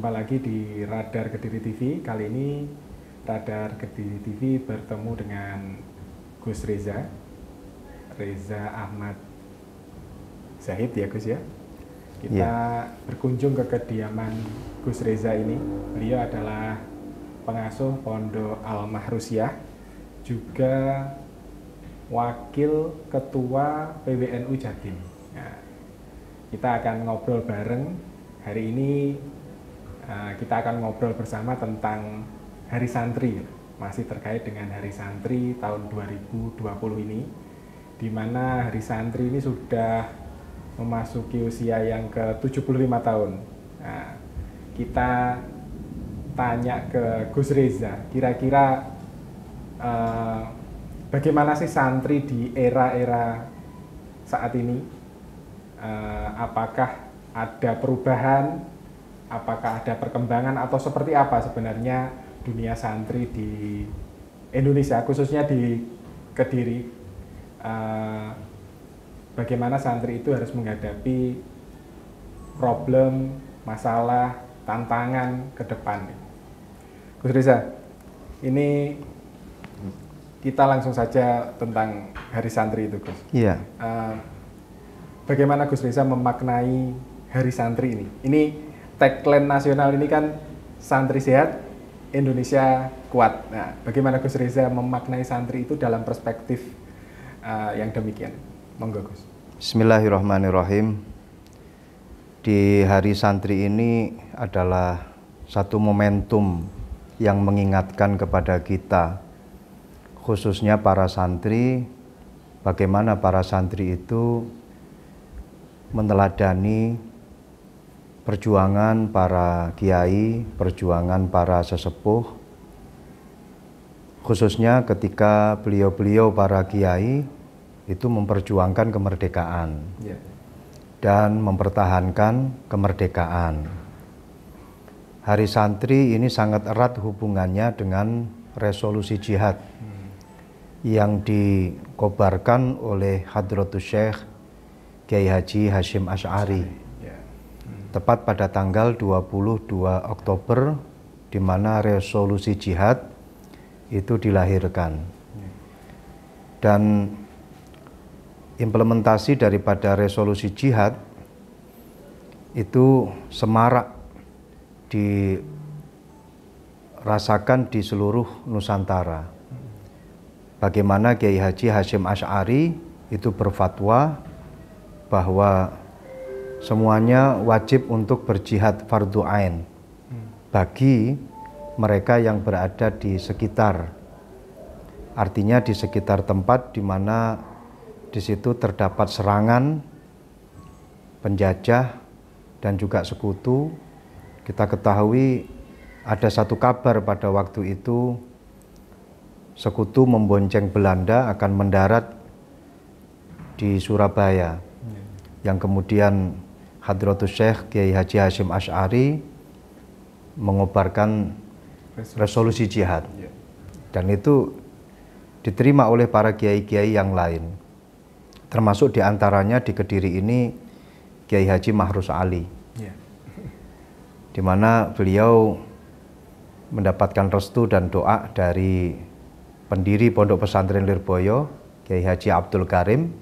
Jumpa lagi di Radar Kediri TV. Kali ini Radar Kediri TV bertemu dengan Gus Reza. Reza Ahmad Zahid ya Gus ya. Kita ya. berkunjung ke kediaman Gus Reza ini. Beliau adalah pengasuh Pondok Al Mahrusiyah juga wakil ketua PWNU Jatim. Nah, kita akan ngobrol bareng hari ini Eh, kita akan ngobrol bersama tentang Hari Santri, masih terkait dengan Hari Santri tahun 2020 ini, di mana Hari Santri ini sudah memasuki usia yang ke-75 tahun. Nah, kita tanya ke Gus Reza, kira-kira uh, bagaimana sih santri di era-era saat ini? Uh, apakah ada perubahan apakah ada perkembangan atau seperti apa sebenarnya dunia santri di Indonesia khususnya di Kediri uh, bagaimana santri itu harus menghadapi problem masalah tantangan ke depan Gus Riza ini kita langsung saja tentang Hari Santri itu Gus. Iya. Uh, bagaimana Gus Riza memaknai Hari Santri ini? Ini tagline nasional ini kan santri sehat, Indonesia kuat. Nah, bagaimana Gus Reza memaknai santri itu dalam perspektif uh, yang demikian? Monggo Gus. Bismillahirrahmanirrahim. Di hari santri ini adalah satu momentum yang mengingatkan kepada kita, khususnya para santri, bagaimana para santri itu meneladani perjuangan para kiai, perjuangan para sesepuh, khususnya ketika beliau-beliau para kiai itu memperjuangkan kemerdekaan ya. dan mempertahankan kemerdekaan. Hari santri ini sangat erat hubungannya dengan resolusi jihad hmm. yang dikobarkan oleh Hadratus Syekh Kiai Haji Hashim Ash'ari tepat pada tanggal 22 Oktober di mana resolusi jihad itu dilahirkan. Dan implementasi daripada resolusi jihad itu semarak dirasakan di seluruh Nusantara. Bagaimana Kiai Haji Hashim Ash'ari itu berfatwa bahwa semuanya wajib untuk berjihad fardu ain bagi mereka yang berada di sekitar artinya di sekitar tempat di mana di situ terdapat serangan penjajah dan juga sekutu kita ketahui ada satu kabar pada waktu itu sekutu membonceng Belanda akan mendarat di Surabaya hmm. yang kemudian Hadratus Syekh Kiai Haji Hashim Ash'ari mengobarkan resolusi jihad. Ya. Dan itu diterima oleh para kiai-kiai yang lain. Termasuk diantaranya di Kediri ini Kiai Haji Mahrus Ali. Ya. Di mana beliau mendapatkan restu dan doa dari pendiri Pondok Pesantren Lirboyo, Kiai Haji Abdul Karim,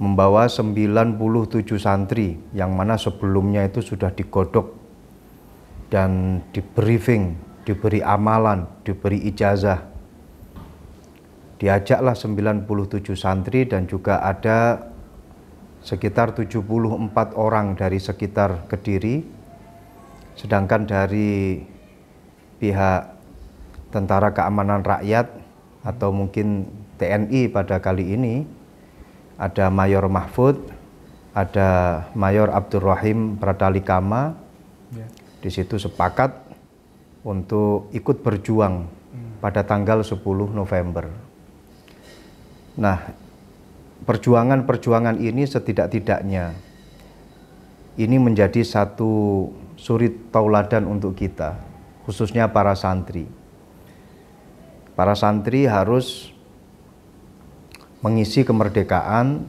membawa 97 santri yang mana sebelumnya itu sudah digodok dan di briefing, diberi amalan, diberi ijazah. Diajaklah 97 santri dan juga ada sekitar 74 orang dari sekitar Kediri. Sedangkan dari pihak Tentara Keamanan Rakyat atau mungkin TNI pada kali ini ada Mayor Mahfud, ada Mayor Abdurrahim Pradali Kama. Ya. Di situ sepakat untuk ikut berjuang hmm. pada tanggal 10 November. Nah, perjuangan-perjuangan ini setidak-tidaknya ini menjadi satu suri tauladan untuk kita, khususnya para santri. Para santri harus mengisi kemerdekaan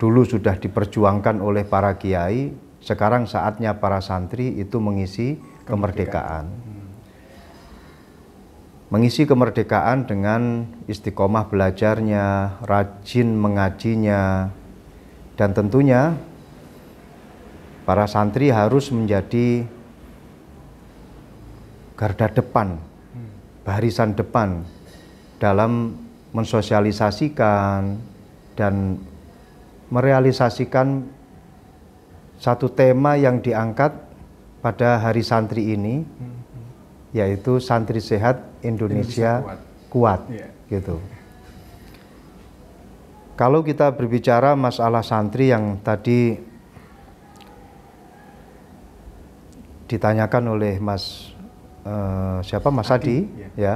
dulu sudah diperjuangkan oleh para kiai, sekarang saatnya para santri itu mengisi kemerdekaan. kemerdekaan. Mengisi kemerdekaan dengan istiqomah belajarnya, rajin mengajinya, dan tentunya para santri harus menjadi garda depan, hmm. barisan depan dalam mensosialisasikan dan merealisasikan satu tema yang diangkat pada hari santri ini yaitu santri sehat Indonesia, Indonesia kuat, kuat yeah. gitu. Kalau kita berbicara masalah santri yang tadi ditanyakan oleh Mas uh, siapa Mas Adi, Adi ya. ya.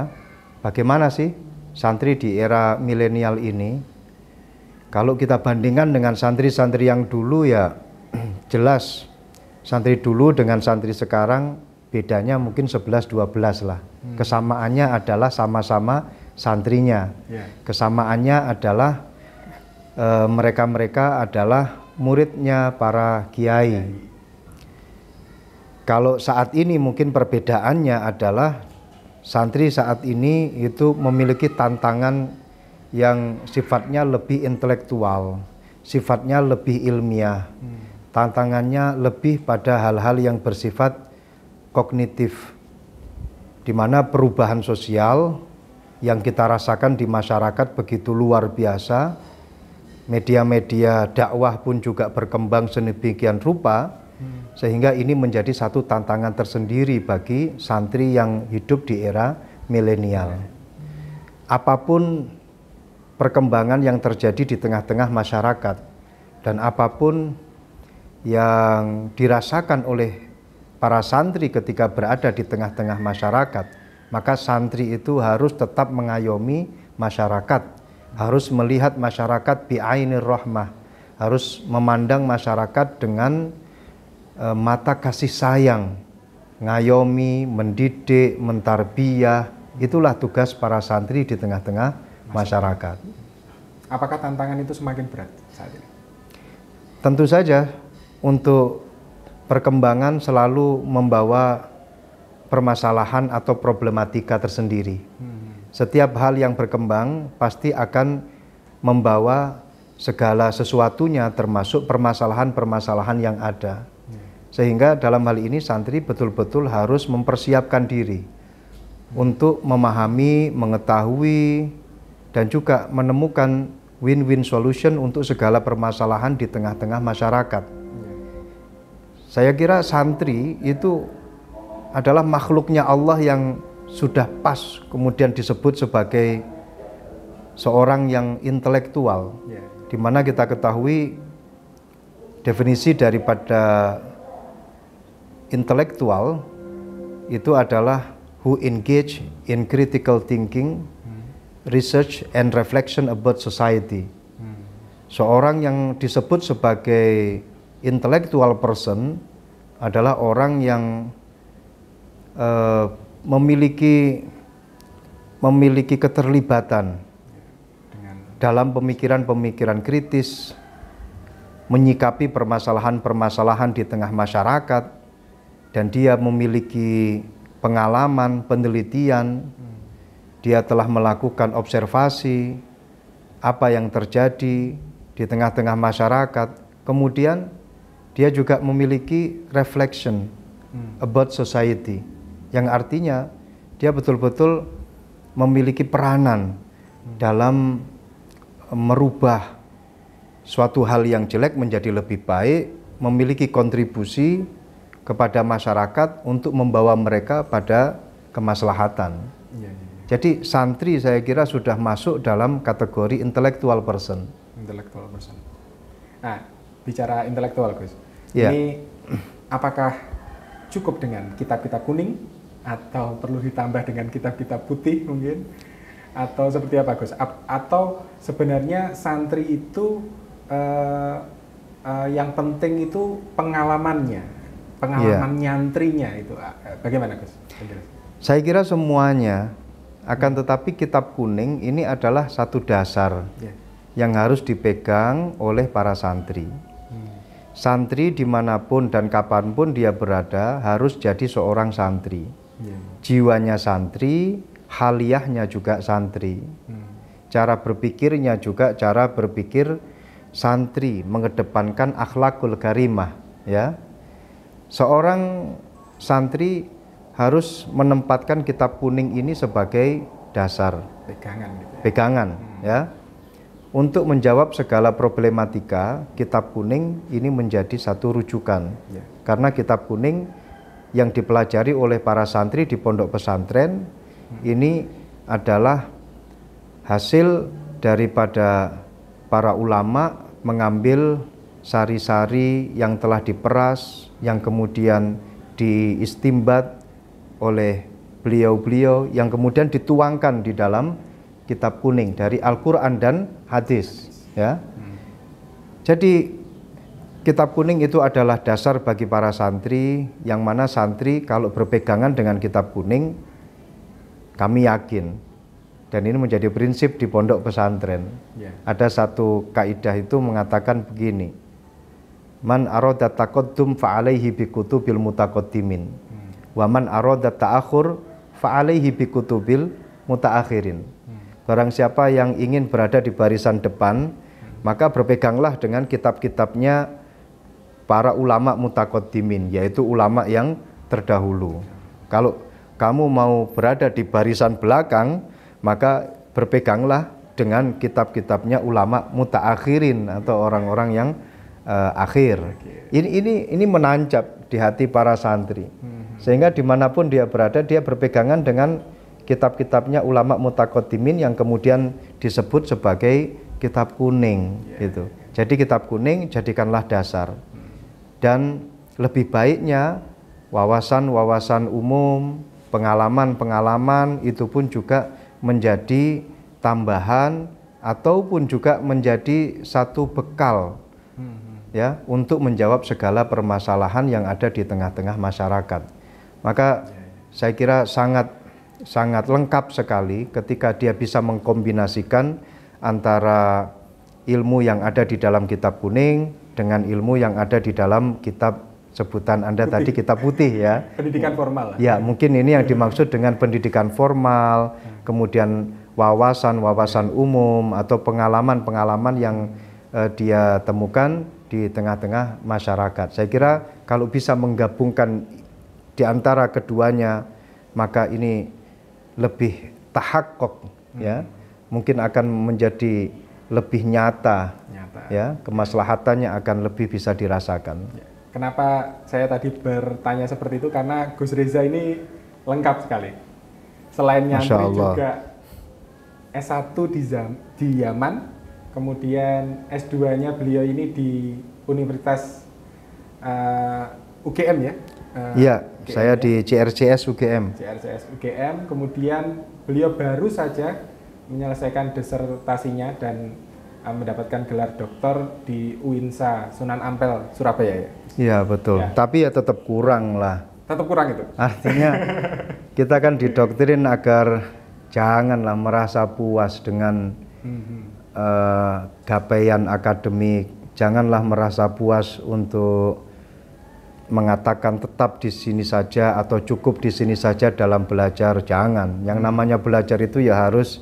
Bagaimana sih santri di era milenial ini, kalau kita bandingkan dengan santri-santri yang dulu ya jelas santri dulu dengan santri sekarang bedanya mungkin 11-12 lah. Hmm. Kesamaannya adalah sama-sama santrinya. Yeah. Kesamaannya adalah eh, mereka-mereka adalah muridnya para kiai. Kalau saat ini mungkin perbedaannya adalah santri saat ini itu memiliki tantangan yang sifatnya lebih intelektual, sifatnya lebih ilmiah. Tantangannya lebih pada hal-hal yang bersifat kognitif. Di mana perubahan sosial yang kita rasakan di masyarakat begitu luar biasa, media-media dakwah pun juga berkembang sedemikian rupa, sehingga ini menjadi satu tantangan tersendiri bagi santri yang hidup di era milenial. Apapun perkembangan yang terjadi di tengah-tengah masyarakat dan apapun yang dirasakan oleh para santri ketika berada di tengah-tengah masyarakat, maka santri itu harus tetap mengayomi masyarakat, harus melihat masyarakat bi'ainir rahmah, harus memandang masyarakat dengan Eh, mata kasih sayang, ngayomi, mendidik, mentarbiah, itulah tugas para santri di tengah-tengah masyarakat. Apakah tantangan itu semakin berat saat ini? Tentu saja untuk perkembangan selalu membawa permasalahan atau problematika tersendiri. Hmm. Setiap hal yang berkembang pasti akan membawa segala sesuatunya termasuk permasalahan-permasalahan yang ada sehingga dalam hal ini santri betul-betul harus mempersiapkan diri untuk memahami, mengetahui, dan juga menemukan win-win solution untuk segala permasalahan di tengah-tengah masyarakat. Saya kira santri itu adalah makhluknya Allah yang sudah pas kemudian disebut sebagai seorang yang intelektual. Ya. Di mana kita ketahui definisi daripada intelektual itu adalah who engage in critical thinking, hmm. research and reflection about society. Hmm. Seorang yang disebut sebagai intellectual person adalah orang yang uh, memiliki memiliki keterlibatan Dengan... dalam pemikiran-pemikiran kritis, menyikapi permasalahan-permasalahan di tengah masyarakat, dan dia memiliki pengalaman penelitian, dia telah melakukan observasi apa yang terjadi di tengah-tengah masyarakat. Kemudian dia juga memiliki reflection hmm. about society yang artinya dia betul-betul memiliki peranan hmm. dalam merubah suatu hal yang jelek menjadi lebih baik, memiliki kontribusi kepada masyarakat untuk membawa mereka pada kemaslahatan. Ya, ya, Jadi santri saya kira sudah masuk dalam kategori intelektual person. Intelektual person. Nah, bicara intelektual Gus. Ya. Ini apakah cukup dengan kitab-kitab kuning atau perlu ditambah dengan kitab-kitab putih mungkin? Atau seperti apa Gus? A atau sebenarnya santri itu uh, uh, yang penting itu pengalamannya pengalaman yeah. nyantrinya itu bagaimana Gus? Saya kira semuanya akan tetapi kitab kuning ini adalah satu dasar yeah. yang harus dipegang oleh para santri. Hmm. Santri dimanapun dan kapanpun dia berada harus jadi seorang santri. Yeah. Jiwanya santri, haliahnya juga santri. Hmm. Cara berpikirnya juga cara berpikir santri mengedepankan akhlakul karimah ya seorang santri harus menempatkan kitab kuning ini sebagai dasar pegangan gitu ya. pegangan hmm. ya untuk menjawab segala problematika kitab kuning ini menjadi satu rujukan ya. karena kitab kuning yang dipelajari oleh para santri di pondok pesantren hmm. ini adalah hasil daripada para ulama mengambil sari-sari yang telah diperas, yang kemudian diistimbat oleh beliau-beliau, yang kemudian dituangkan di dalam kitab kuning dari Al-Quran dan hadis. Ya. Jadi kitab kuning itu adalah dasar bagi para santri, yang mana santri kalau berpegangan dengan kitab kuning, kami yakin dan ini menjadi prinsip di pondok pesantren. Yeah. Ada satu kaidah itu mengatakan begini. Man aroda taqaddum faalehi alaihi bi kutubil mutaqaddimin. Wa man arada ta'akhur fa alaihi mutaakhirin. Barang siapa yang ingin berada di barisan depan, maka berpeganglah dengan kitab-kitabnya para ulama mutakoddimin, yaitu ulama yang terdahulu. Kalau kamu mau berada di barisan belakang, maka berpeganglah dengan kitab-kitabnya ulama mutaakhirin atau orang-orang yang uh, akhir. Ini ini ini menancap di hati para santri. Hmm. Sehingga dimanapun dia berada, dia berpegangan dengan kitab-kitabnya ulama mutakotimin yang kemudian disebut sebagai kitab kuning ya. gitu. Jadi kitab kuning jadikanlah dasar. Dan lebih baiknya wawasan-wawasan umum, pengalaman-pengalaman itu pun juga menjadi tambahan ataupun juga menjadi satu bekal ya untuk menjawab segala permasalahan yang ada di tengah-tengah masyarakat. Maka saya kira sangat sangat lengkap sekali ketika dia bisa mengkombinasikan antara ilmu yang ada di dalam kitab kuning dengan ilmu yang ada di dalam kitab sebutan Anda putih. tadi kitab putih ya. Pendidikan formal. Ya, mungkin ini yang dimaksud dengan pendidikan formal, kemudian wawasan-wawasan umum atau pengalaman-pengalaman yang eh, dia temukan di tengah-tengah masyarakat. Saya kira kalau bisa menggabungkan di antara keduanya, maka ini lebih tahakok hmm. ya. Mungkin akan menjadi lebih nyata, nyata. ya kemaslahatannya akan lebih bisa dirasakan. Ya. Kenapa saya tadi bertanya seperti itu karena Gus Reza ini lengkap sekali. Selain nyantri juga S1 di, Zam, di Yaman, kemudian S2-nya beliau ini di Universitas uh, eh, UGM ya? Eh, iya, uh, saya di CRCS UGM. CRCS UGM, kemudian beliau baru saja menyelesaikan desertasinya dan uh, mendapatkan gelar doktor di UINSA Sunan Ampel Surabaya ya. Iya betul, ya. tapi ya tetap kurang lah. Tetap kurang itu. Artinya kita kan didoktrin agar janganlah merasa puas dengan mhm uh, eh, gapaian akademik, janganlah merasa puas untuk mengatakan tetap di sini saja atau cukup di sini saja dalam belajar. Jangan. Yang namanya belajar itu ya harus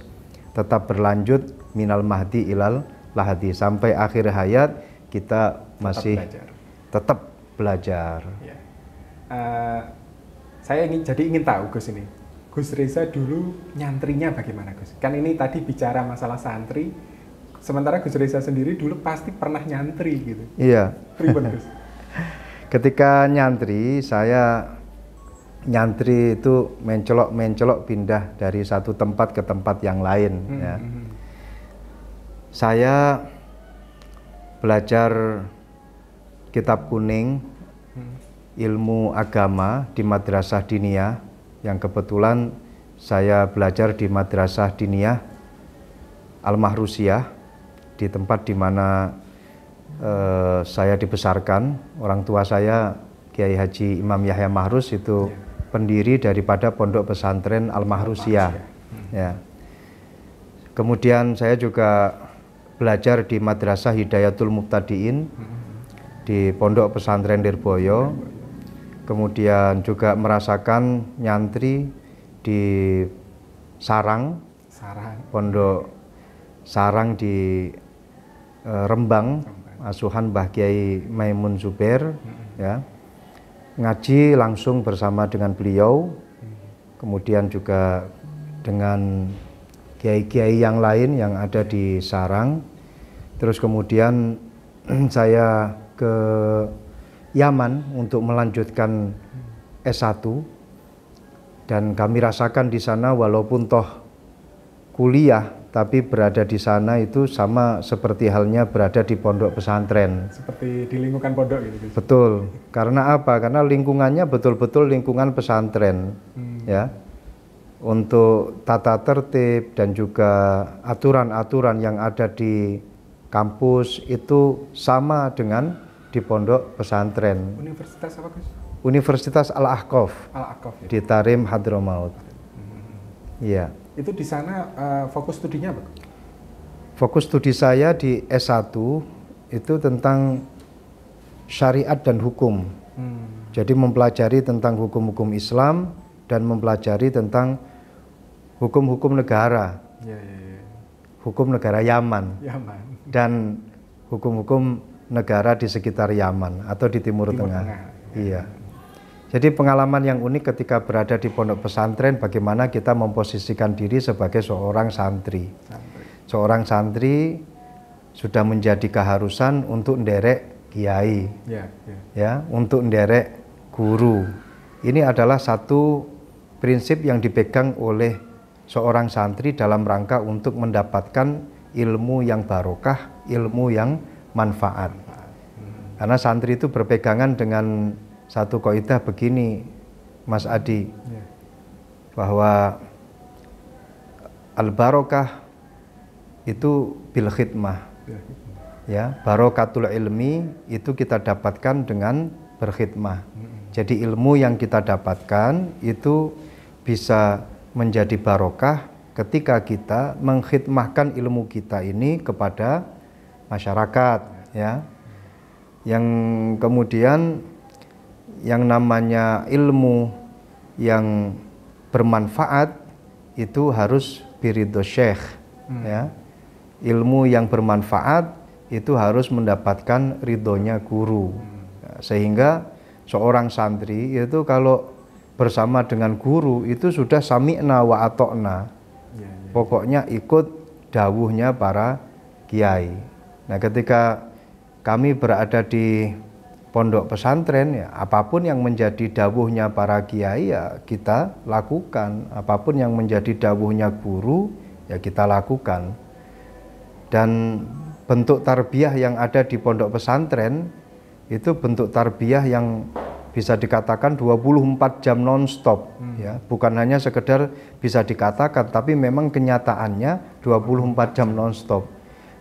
tetap berlanjut minal mahdi ilal lahadi sampai akhir hayat kita masih tetap belajar. Tetap belajar. Ya. Uh, saya ingin jadi ingin tahu Gus ini. Gus Reza dulu nyantrinya bagaimana Gus? Kan ini tadi bicara masalah santri Sementara Gus Reza sendiri dulu pasti pernah nyantri gitu. Iya. Gus. Ketika nyantri, saya nyantri itu mencolok-mencolok pindah dari satu tempat ke tempat yang lain. Hmm, ya. Hmm, hmm. Saya belajar kitab kuning, hmm. ilmu agama di madrasah diniyah yang kebetulan saya belajar di madrasah diniyah Al-Mahrusiyah di tempat di mana eh, saya dibesarkan. Orang tua saya Kiai Haji Imam Yahya Mahrus itu ya. pendiri daripada Pondok Pesantren Al Mahrusia. Hmm. Ya. Kemudian saya juga belajar di Madrasah Hidayatul Mubtadiin hmm. di Pondok Pesantren Dirboyo. Hmm. Kemudian juga merasakan nyantri di Sarang, Sarang. Pondok Sarang di Eh, Rembang, asuhan Mbah Kiai Maimun Zubair ya. Ngaji langsung bersama dengan beliau. Kemudian juga dengan kiai-kiai yang lain yang ada di Sarang. Terus kemudian saya ke Yaman untuk melanjutkan S1 dan kami rasakan di sana walaupun toh kuliah tapi berada di sana itu sama seperti halnya berada di pondok pesantren. Seperti di lingkungan pondok gitu. Betul. Karena apa? Karena lingkungannya betul-betul lingkungan pesantren. Hmm. Ya. Untuk tata tertib dan juga aturan-aturan yang ada di kampus itu sama dengan di pondok pesantren. Universitas apa, Gus? Universitas Al-Ahqaf. Al-Ahqaf ya. Di Tarim Hadromaut. Hmm. Iya. Hmm. Ya. Itu di sana uh, fokus studinya apa? Fokus studi saya di S1 itu tentang syariat dan hukum. Hmm. Jadi mempelajari tentang hukum-hukum Islam dan mempelajari tentang hukum-hukum negara. Ya, ya, ya. Hukum negara Yaman. Yaman. Dan hukum-hukum negara di sekitar Yaman atau di Timur, Timur Tengah. Tengah. Ya. Iya. Jadi pengalaman yang unik ketika berada di pondok pesantren bagaimana kita memposisikan diri sebagai seorang santri. Seorang santri sudah menjadi keharusan untuk nderek kiai. Ya, ya. ya, untuk nderek guru. Ini adalah satu prinsip yang dipegang oleh seorang santri dalam rangka untuk mendapatkan ilmu yang barokah, ilmu yang manfaat. Hmm. Karena santri itu berpegangan dengan satu kaidah begini Mas Adi ya. bahwa al barokah itu bil khidmah ya, barokatul ilmi itu kita dapatkan dengan berkhidmah jadi ilmu yang kita dapatkan itu bisa menjadi barokah ketika kita mengkhidmahkan ilmu kita ini kepada masyarakat ya yang kemudian yang namanya ilmu yang bermanfaat itu harus birido syekh hmm. ya ilmu yang bermanfaat itu harus mendapatkan ridhonya guru hmm. ya, sehingga seorang santri itu kalau bersama dengan guru itu sudah sami'na wa atokna ya, ya. pokoknya ikut dawuhnya para kiai nah ketika kami berada di pondok pesantren ya apapun yang menjadi dawuhnya para kiai ya kita lakukan apapun yang menjadi dawuhnya guru ya kita lakukan dan bentuk tarbiyah yang ada di pondok pesantren itu bentuk tarbiyah yang bisa dikatakan 24 jam nonstop hmm. ya bukan hanya sekedar bisa dikatakan tapi memang kenyataannya 24 jam nonstop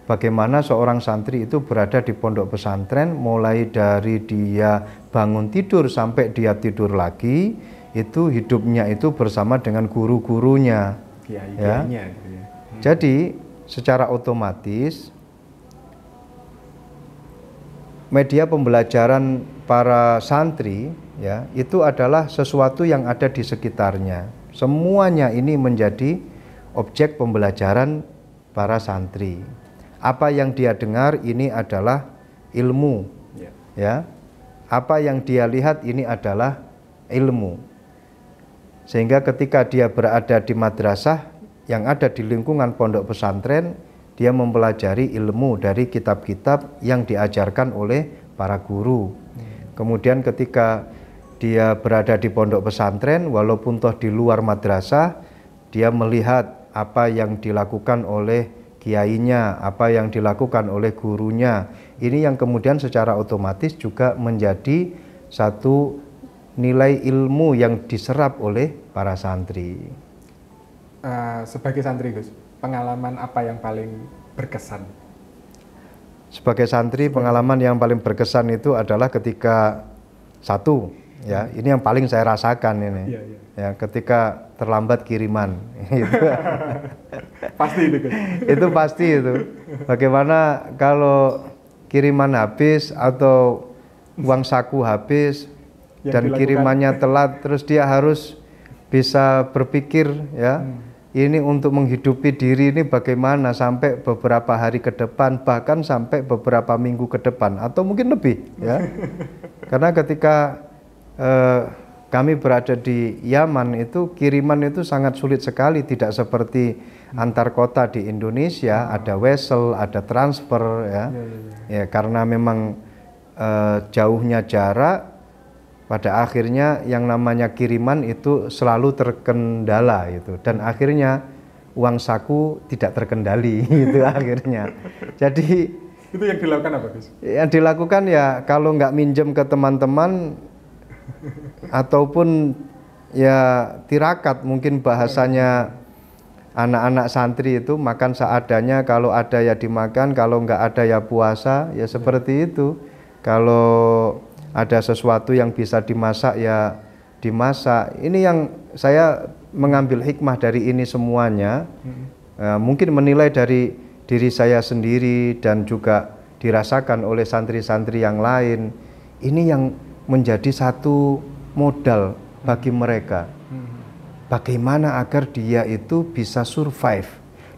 bagaimana seorang santri itu berada di pondok pesantren mulai dari dia bangun tidur sampai dia tidur lagi itu hidupnya itu bersama dengan guru-gurunya ya, ya. ya. Hmm. jadi secara otomatis media pembelajaran para santri ya itu adalah sesuatu yang ada di sekitarnya semuanya ini menjadi objek pembelajaran para santri apa yang dia dengar ini adalah ilmu ya. ya apa yang dia lihat ini adalah ilmu sehingga ketika dia berada di madrasah yang ada di lingkungan pondok pesantren dia mempelajari ilmu dari kitab-kitab yang diajarkan oleh para guru kemudian ketika dia berada di pondok pesantren walaupun toh di luar madrasah dia melihat apa yang dilakukan oleh kiainya, apa yang dilakukan oleh gurunya. Ini yang kemudian secara otomatis juga menjadi satu nilai ilmu yang diserap oleh para santri. Uh, sebagai santri Gus, pengalaman apa yang paling berkesan? Sebagai santri pengalaman yang paling berkesan itu adalah ketika satu ya hmm. ini yang paling saya rasakan ini ya, ya. ya ketika terlambat kiriman gitu. pasti itu kan itu pasti itu bagaimana kalau kiriman habis atau uang saku habis yang dan dilakukan. kirimannya telat terus dia harus bisa berpikir ya hmm. ini untuk menghidupi diri ini bagaimana sampai beberapa hari ke depan bahkan sampai beberapa minggu ke depan atau mungkin lebih ya karena ketika eh, kami berada di Yaman itu kiriman itu sangat sulit sekali tidak seperti antar kota di Indonesia ah. ada wesel ada transfer ya ya, ya, ya. karena memang eh, jauhnya jarak pada akhirnya yang namanya kiriman itu selalu terkendala itu dan akhirnya uang saku tidak terkendali itu akhirnya jadi itu yang dilakukan apa Gus? Yang dilakukan ya kalau nggak minjem ke teman-teman ataupun ya tirakat mungkin bahasanya anak-anak santri itu makan seadanya kalau ada ya dimakan kalau nggak ada ya puasa ya seperti itu kalau ada sesuatu yang bisa dimasak ya dimasak ini yang saya mengambil hikmah dari ini semuanya hmm. Eh, mungkin menilai dari diri saya sendiri dan juga dirasakan oleh santri-santri yang lain ini yang menjadi satu modal bagi mereka. Bagaimana agar dia itu bisa survive?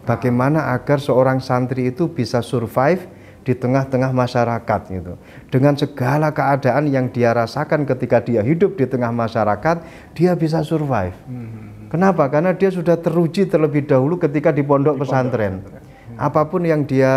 Bagaimana agar seorang santri itu bisa survive di tengah-tengah masyarakat gitu. Dengan segala keadaan yang dia rasakan ketika dia hidup di tengah masyarakat, dia bisa survive. Kenapa? Karena dia sudah teruji terlebih dahulu ketika di pondok pesantren. Hmm. Apapun yang dia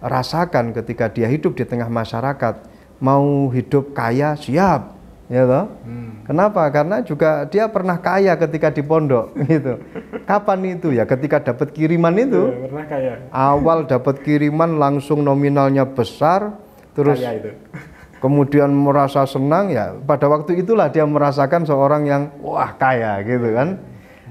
rasakan ketika dia hidup di tengah masyarakat, mau hidup kaya siap ya toh hmm. kenapa karena juga dia pernah kaya ketika di pondok gitu kapan itu ya ketika dapat kiriman itu ya, pernah kaya awal dapat kiriman langsung nominalnya besar terus kaya itu. kemudian merasa senang ya pada waktu itulah dia merasakan seorang yang wah kaya gitu kan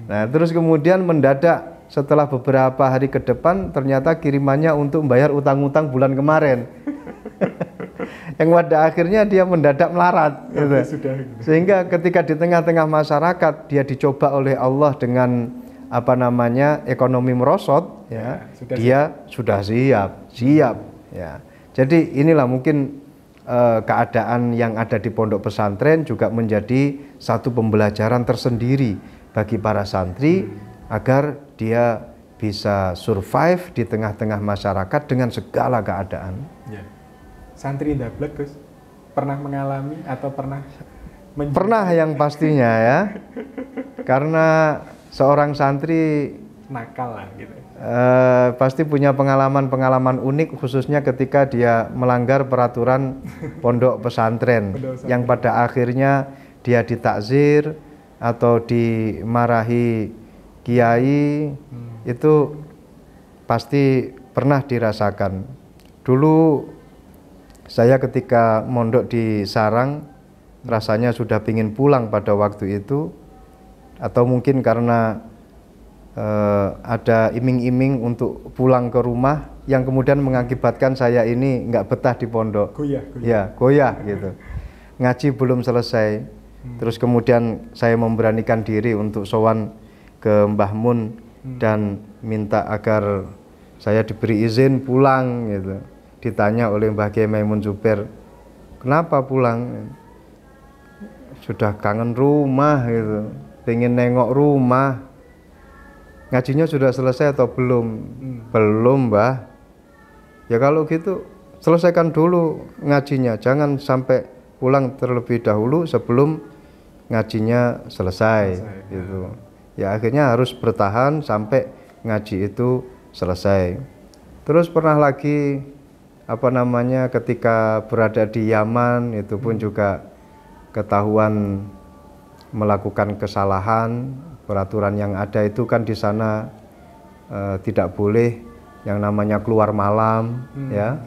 nah terus kemudian mendadak setelah beberapa hari ke depan ternyata kirimannya untuk membayar utang-utang bulan kemarin yang pada akhirnya dia mendadak melarat gitu. gitu. sehingga ketika di tengah-tengah masyarakat dia dicoba oleh Allah dengan apa namanya ekonomi merosot ya, ya sudah dia siap. sudah siap siap ya jadi inilah mungkin uh, keadaan yang ada di pondok pesantren juga menjadi satu pembelajaran tersendiri bagi para santri hmm. agar dia bisa survive di tengah-tengah masyarakat dengan segala keadaan. ya santri tidak Gus pernah mengalami atau pernah menjadi... pernah yang pastinya ya karena seorang santri nakal lah gitu uh, pasti punya pengalaman-pengalaman unik khususnya ketika dia melanggar peraturan pondok pesantren, pondok pesantren yang pada akhirnya dia ditakzir atau dimarahi kiai hmm. itu pasti pernah dirasakan dulu saya ketika mondok di Sarang, rasanya sudah ingin pulang pada waktu itu, atau mungkin karena eh, ada iming-iming untuk pulang ke rumah yang kemudian mengakibatkan saya ini nggak betah di pondok. Goyah, goyah. Ya, goyah gitu. Ngaji belum selesai, hmm. terus kemudian saya memberanikan diri untuk sowan ke Mbah Mun hmm. dan minta agar saya diberi izin pulang gitu ditanya oleh Mbah Kiai Maimun Zubair, "Kenapa pulang?" Sudah kangen rumah gitu, pengen nengok rumah. Ngajinya sudah selesai atau belum? Hmm. Belum, Mbah. Ya kalau gitu selesaikan dulu ngajinya, jangan sampai pulang terlebih dahulu sebelum ngajinya selesai, selesai ya. gitu. ya akhirnya harus bertahan sampai ngaji itu selesai. Terus pernah lagi apa namanya ketika berada di Yaman itu pun hmm. juga ketahuan melakukan kesalahan peraturan yang ada itu kan di sana e, tidak boleh yang namanya keluar malam hmm. ya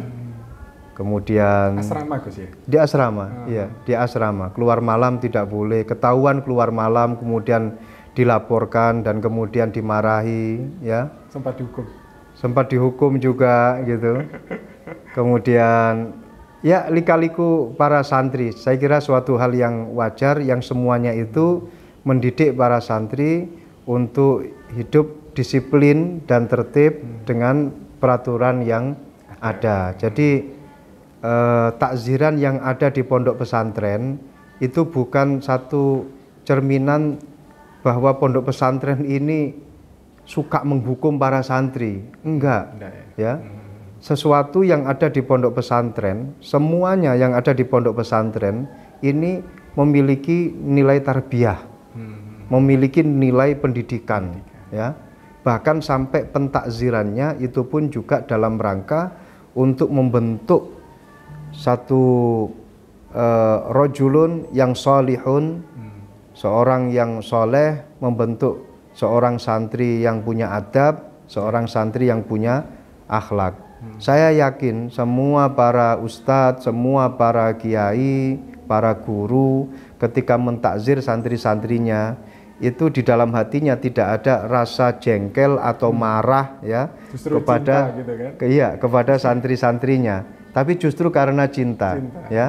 kemudian asrama Gus ya di asrama hmm. ya di asrama keluar malam tidak boleh ketahuan keluar malam kemudian dilaporkan dan kemudian dimarahi ya sempat dihukum sempat dihukum juga gitu kemudian ya likaliku para santri. Saya kira suatu hal yang wajar yang semuanya itu mendidik para santri untuk hidup disiplin dan tertib dengan peraturan yang ada. Jadi eh, takziran yang ada di pondok pesantren itu bukan satu cerminan bahwa pondok pesantren ini suka menghukum para santri. Enggak, ya. ya. Hmm sesuatu yang ada di pondok pesantren, semuanya yang ada di pondok pesantren ini memiliki nilai tarbiyah, hmm. memiliki nilai pendidikan, ya. Bahkan sampai pentakzirannya itu pun juga dalam rangka untuk membentuk satu uh, rojulun yang solihun, hmm. seorang yang soleh membentuk seorang santri yang punya adab, seorang santri yang punya akhlak Hmm. Saya yakin semua para ustadz, semua para kiai, para guru ketika mentakzir santri-santrinya itu di dalam hatinya tidak ada rasa jengkel atau hmm. marah ya justru kepada cinta, gitu kan? iya kepada santri-santrinya tapi justru karena cinta, cinta ya, ya.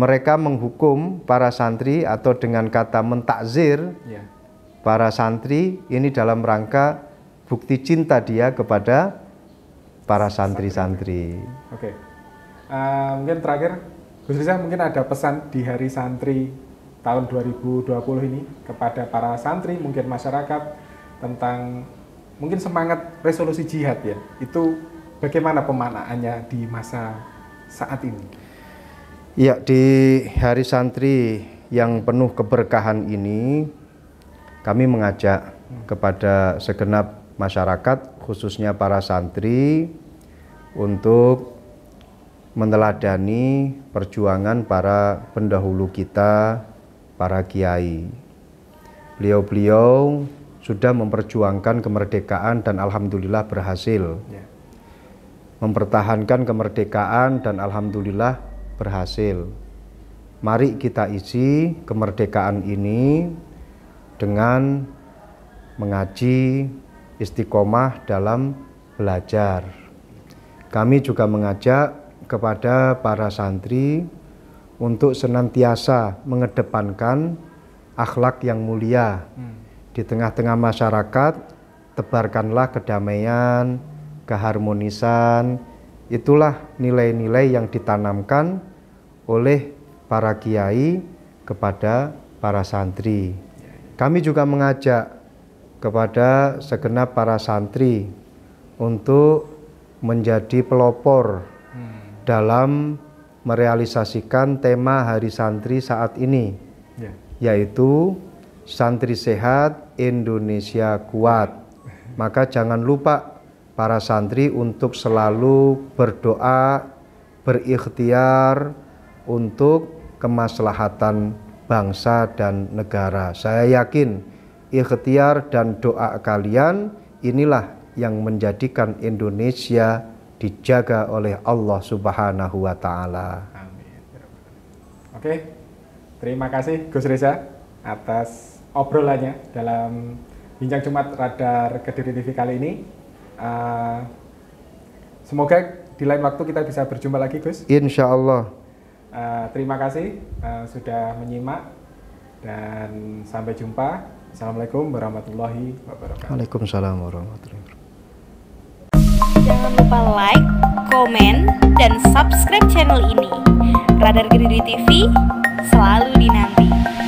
mereka menghukum para santri atau dengan kata mentakzir ya. para santri ini dalam rangka bukti cinta dia kepada para santri-santri. Oke. Okay. Uh, eh, mungkin terakhir Gus Riza mungkin ada pesan di hari santri tahun 2020 ini kepada para santri mungkin masyarakat tentang mungkin semangat resolusi jihad ya. Itu bagaimana pemanaannya di masa saat ini? Ya, di hari santri yang penuh keberkahan ini kami mengajak hmm. kepada segenap masyarakat khususnya para santri untuk meneladani perjuangan para pendahulu kita, para kiai. Beliau-beliau sudah memperjuangkan kemerdekaan dan alhamdulillah berhasil. Ya. Mempertahankan kemerdekaan dan alhamdulillah berhasil. Mari kita isi kemerdekaan ini dengan mengaji, istiqomah dalam belajar. Kami juga mengajak kepada para santri untuk senantiasa mengedepankan akhlak yang mulia hmm. di tengah-tengah masyarakat. Tebarkanlah kedamaian, keharmonisan. Itulah nilai-nilai yang ditanamkan oleh para kiai kepada para santri. Kami juga mengajak kepada segenap para santri untuk menjadi pelopor hmm. dalam merealisasikan tema Hari Santri saat ini, ya. yaitu Santri Sehat Indonesia Kuat. Maka jangan lupa para santri untuk selalu berdoa, berikhtiar untuk kemaslahatan bangsa dan negara. Saya yakin ikhtiar dan doa kalian inilah yang menjadikan Indonesia dijaga oleh Allah Subhanahu wa taala. Amin. Oke. Terima kasih Gus Reza atas obrolannya dalam Bincang Jumat Radar Kediri TV kali ini. Uh, semoga di lain waktu kita bisa berjumpa lagi Gus. Insya Allah. Uh, ah, terima kasih uh, sudah menyimak dan sampai jumpa Assalamualaikum warahmatullahi wabarakatuh. Waalaikumsalam warahmatullahi wabarakatuh. Jangan lupa like, komen, dan subscribe channel ini. Radar Gerindra TV selalu dinanti.